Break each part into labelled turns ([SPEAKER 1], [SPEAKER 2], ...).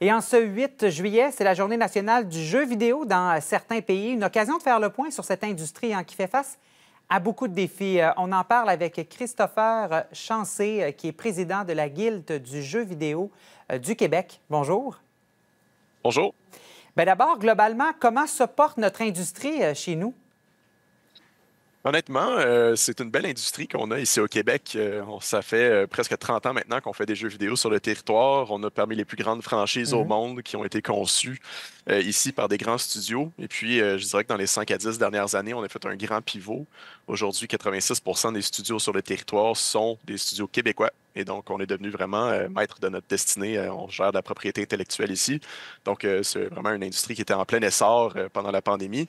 [SPEAKER 1] Et en ce 8 juillet, c'est la journée nationale du jeu vidéo dans certains pays. Une occasion de faire le point sur cette industrie hein, qui fait face à beaucoup de défis. Euh, on en parle avec Christopher Chancé, euh, qui est président de la Guilde du jeu vidéo euh, du Québec. Bonjour. Bonjour. Ben, d'abord, globalement, comment se porte notre industrie chez nous?
[SPEAKER 2] Honnêtement, euh, c'est une belle industrie qu'on a ici au Québec. Euh, on, ça fait euh, presque 30 ans maintenant qu'on fait des jeux vidéo sur le territoire. On a parmi les plus grandes franchises au mhm. monde qui ont été conçues ici par des grands studios. Et puis, je dirais que dans les 5 à 10 dernières années, on a fait un grand pivot. Aujourd'hui, 86 des studios sur le territoire sont des studios québécois. Et donc, on est devenu vraiment euh, maître de notre destinée. Euh, on gère de la propriété intellectuelle ici. Donc, euh, c'est vraiment une industrie qui était en plein essor pendant la pandémie.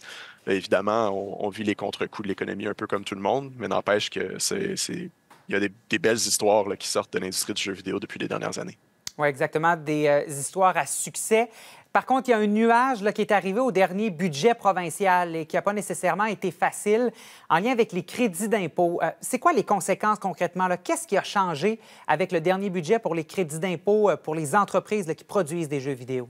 [SPEAKER 2] évidemment, on, vit les contre-coups de l'économie un peu comme tout le monde, mais n'empêche que c'est, il y a des, belles histoires qui sortent de l'industrie du jeu vidéo depuis les dernières années.
[SPEAKER 1] Oui, exactement, des euh, histoires à succès. Par contre, il y a un nuage qui est arrivé au dernier budget provincial et qui n'a pas nécessairement été facile en lien avec les crédits d'impôt. Euh, c'est quoi les conséquences concrètement? Qu'est-ce qui a changé avec le dernier budget pour les crédits d'impôt euh, pour les entreprises qui produisent des jeux vidéo?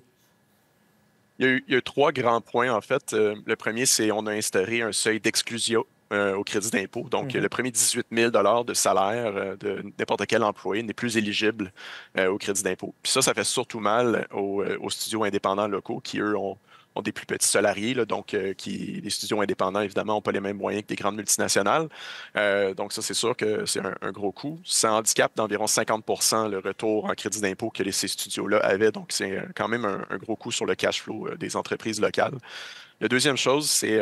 [SPEAKER 2] Il y, a eu, trois grands points, en fait. le premier, c'est on a instauré un seuil d'exclusion euh, au crédit d'impôt. Donc, mhm. le premier 18 000 de salaire euh, de n'importe quel employé n'est plus éligible euh, au crédit d'impôt. Puis ça, ça fait surtout mal aux, studios indépendants locaux qui, eux, ont, des plus petits salariés, donc qui, les studios indépendants, évidemment, n'ont pas les mêmes moyens que des grandes multinationales. donc, ça, c'est sûr que c'est un, gros coût. Ça handicap d'environ 50 le retour en crédit d'impôt que ces studios-là avaient. Donc, c'est quand même un, gros coût sur le cash flow des entreprises locales. La deuxième chose, c'est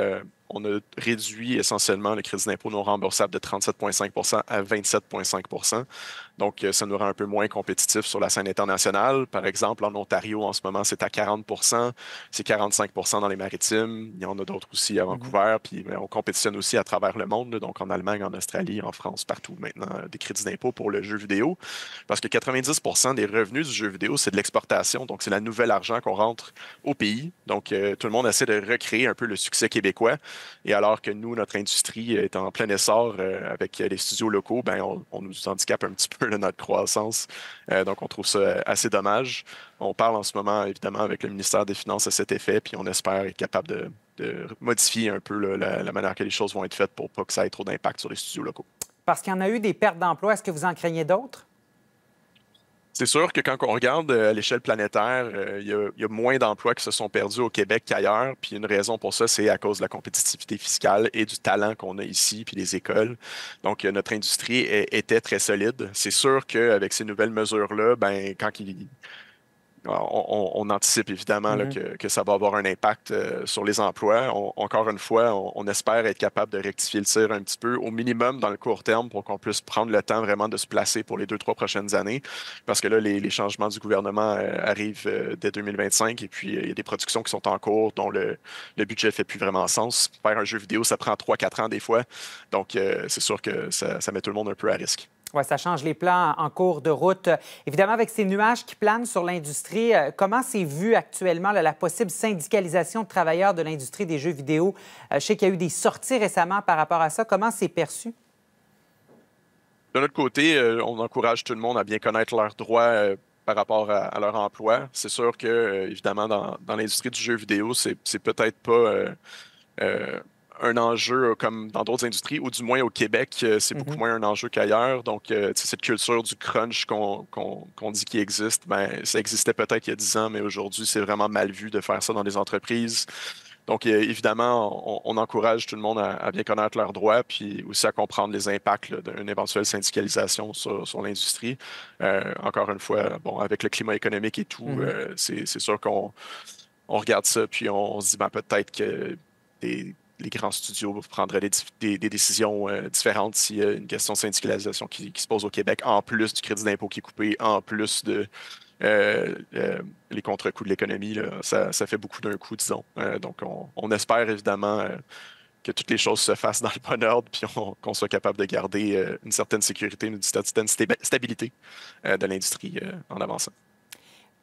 [SPEAKER 2] on a réduit essentiellement le crédit d'impôt non remboursable de 37,5 à 27,5 donc, euh, ça nous rend un peu moins compétitifs sur la scène internationale. Par exemple, en Ontario, en ce moment, c'est à 40 c'est 45 dans les maritimes. Il y en a d'autres aussi à mhm. Vancouver. Puis, ben, on compétitionne aussi à travers le monde, donc en Allemagne, en Australie, en France, partout maintenant, euh, des crédits d'impôt pour le jeu vidéo. Parce que 90 des revenus du jeu vidéo, c'est de l'exportation. Donc, c'est la nouvelle argent qu'on rentre au pays. Donc, euh, tout le monde essaie de recréer un peu le succès québécois. Et alors que nous, notre industrie est en plein essor avec les studios locaux, ben, on, nous handicap un petit peu notre croissance. Euh, donc, on trouve ça euh, assez dommage. On parle en ce moment, évidemment, avec le ministère des Finances à cet effet, puis on espère être capable de, modifier un peu la, manière que les choses vont être faites pour pas que ça ait trop d'impact sur les studios locaux.
[SPEAKER 1] Parce qu'il y en a eu des pertes d'emplois. Est-ce que vous en craignez d'autres?
[SPEAKER 2] C'est sûr que quand on regarde euh, à l'échelle planétaire, euh, il y, a moins d'emplois qui se sont perdus au Québec qu'ailleurs. Puis une raison pour ça, c'est à cause de la compétitivité fiscale et du talent qu'on a ici, puis les écoles. Donc, euh, notre industrie était très solide. C'est sûr qu'avec ces nouvelles mesures-là, ben, quand il, on, on, anticipe évidemment mm-hmm. que, ça va avoir un impact euh, sur les emplois. encore une fois, on, espère être capable de rectifier le tir un petit peu, au minimum dans le court terme, pour qu'on puisse prendre le temps vraiment de se placer pour les deux, trois prochaines années. Parce que là, les, changements du gouvernement euh, arrivent euh, dès 2025 et puis il y a des productions qui sont en cours dont le, budget ne fait plus vraiment sens. Faire un jeu vidéo, ça prend trois, quatre ans des fois. Donc, c'est sûr que ça, ça met tout le monde un peu à risque.
[SPEAKER 1] Ouais, ça change les plans en cours de route. Évidemment, avec ces nuages qui planent sur l'industrie, euh, comment c'est vu actuellement la possible syndicalisation de travailleurs de l'industrie des jeux vidéo? Euh, je sais qu'il y a eu des sorties récemment par rapport à ça. Comment c'est perçu?
[SPEAKER 2] De notre côté, euh, on encourage tout le monde à bien connaître leurs droits par rapport à, leur emploi. C'est sûr que, évidemment, dans, l'industrie du jeu vidéo, c'est peut-être pas un enjeu euh, comme dans d'autres industries, ou du moins au Québec, euh, c'est beaucoup mhm. moins un enjeu qu'ailleurs. Donc, euh, cette culture du crunch qu'on dit qui existe, ben, ça existait peut-être il y a 10 ans, mais aujourd'hui, c'est vraiment mal vu de faire ça dans les entreprises. Donc, évidemment, on, encourage tout le monde à, bien connaître leurs droits, puis aussi à comprendre les impacts d'une éventuelle syndicalisation sur, sur l'industrie. encore une fois, bon, avec le climat économique et tout, mhm. c'est sûr qu'on on regarde ça, puis on, se dit ben, peut-être que des, les grands studios prendraient des, des, décisions euh, différentes s'il y a une question de syndicalisation qui, se pose au Québec, en plus du crédit d'impôt qui est coupé, en plus de euh, euh, les contre-coups de l'économie. Ça, fait beaucoup d'un coup, disons. donc, on, espère évidemment que toutes les choses se fassent dans le bon ordre, puis qu'on soit capable de garder une certaine sécurité, une certaine stabilité de l'industrie en avançant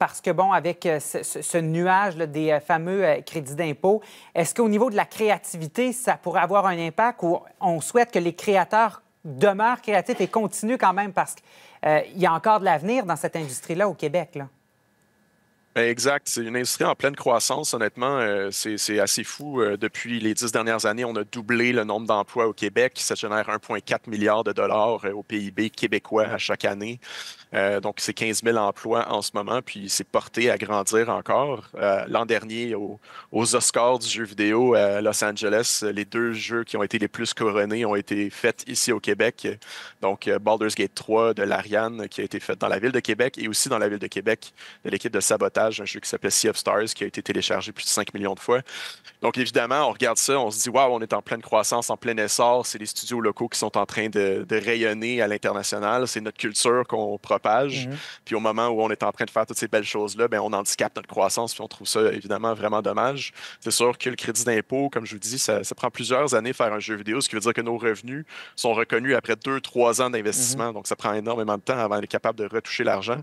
[SPEAKER 1] parce que, bon, avec euh, ce, nuage des euh, fameux euh, crédits d'impôt, est-ce qu'au niveau de la créativité, ça pourrait avoir un impact ou on souhaite que les créateurs demeurent créatifs et continuent quand même parce qu'il y a encore de l'avenir dans cette industrie-là au Québec? Là?
[SPEAKER 2] Ben, exact. C'est une industrie en pleine croissance, honnêtement. c'est assez fou. depuis les dix dernières années, on a doublé le nombre d'emplois au Québec. Ça génère 1,4 milliard de dollars au PIB québécois à chaque année. Euh, donc, c'est 15 000 emplois en ce moment, puis c'est porté à grandir encore. Euh, l'an dernier, aux Oscars du jeu vidéo à euh, Los Angeles, les deux jeux qui ont été les plus couronnés ont été faits ici au Québec. Donc, Baldur's Gate 3 de l'Ariane, qui a été faite dans la ville de Québec, et aussi dans la ville de Québec, de l'équipe de Sabotage, un jeu qui s'appelait Sea of Stars, qui a été téléchargé plus de 5 millions de fois. Donc, évidemment, on regarde ça, on se dit, waouh, on est en pleine croissance, en plein essor, c'est les studios locaux qui sont en train de, de rayonner à l'international, c'est notre culture qu'on propose page mhm. Puis au moment où on est en train de faire toutes ces belles choses-là, ben, on handicape notre croissance, puis on trouve ça évidemment vraiment dommage. C'est sûr que le crédit d'impôt, comme je vous dis, ça, prend plusieurs années faire un jeu vidéo, ce qui veut dire que nos revenus sont reconnus après deux, trois ans d'investissement. Mhm. Donc ça prend énormément de temps avant d'être capable de retoucher l'argent.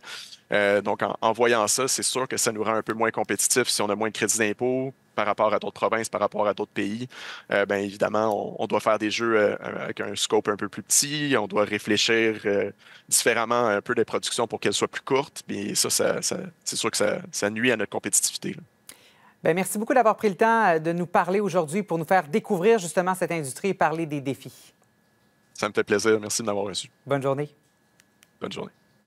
[SPEAKER 2] Euh, donc en, en, voyant ça, c'est sûr que ça nous rend un peu moins compétitifs si on a moins de crédit d'impôt par rapport à d'autres provinces, par rapport à d'autres pays, euh, bien évidemment, on, doit faire des jeux euh, avec un scope un peu plus petit, on doit réfléchir euh, différemment un peu les productions pour qu'elles soient plus courtes, mais ça, c'est sûr que ça, nuit à notre compétitivité.
[SPEAKER 1] Ben, merci beaucoup d'avoir pris le temps euh, de nous parler aujourd'hui pour nous faire découvrir justement cette industrie et parler des défis.
[SPEAKER 2] Ça me fait plaisir. Merci de m'avoir reçu. Bonne
[SPEAKER 1] journée. Bonne journée.